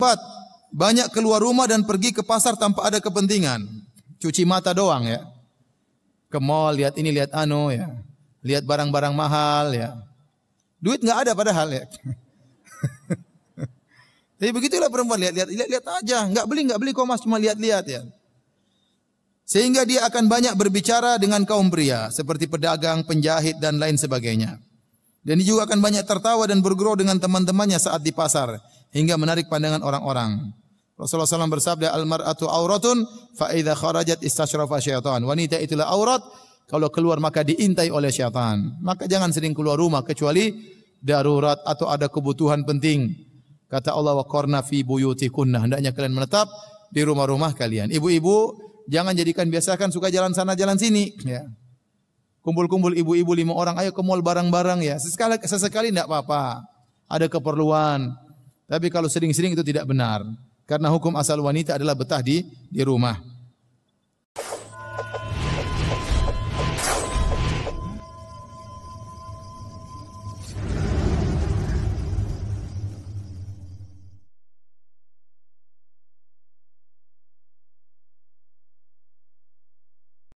Empat, banyak keluar rumah dan pergi ke pasar tanpa ada kepentingan. Cuci mata doang ya. Ke mall, lihat ini, lihat anu ya. Lihat barang-barang mahal ya. Duit enggak ada padahal ya. Jadi begitulah perempuan lihat lihat lihat lihat aja, enggak beli enggak beli kok Mas cuma lihat-lihat ya. Sehingga dia akan banyak berbicara dengan kaum pria seperti pedagang, penjahit dan lain sebagainya. Dan dia juga akan banyak tertawa dan bergurau dengan teman-temannya saat di pasar hingga menarik pandangan orang-orang. Rasulullah SAW bersabda, Al-mar'atu auratun fa'idha kharajat istashrafa syaitan. Wanita itulah aurat, kalau keluar maka diintai oleh syaitan. Maka jangan sering keluar rumah kecuali darurat atau ada kebutuhan penting. Kata Allah wa qarna fi buyutikunna. Hendaknya kalian menetap di rumah-rumah kalian. Ibu-ibu jangan jadikan biasa kan suka jalan sana jalan sini. Ya. Kumpul-kumpul ibu-ibu lima orang ayo ke mall barang-barang ya. sesekali tidak apa-apa. Ada keperluan. Tapi kalau sering-sering itu tidak benar. Karena hukum asal wanita adalah betah di di rumah.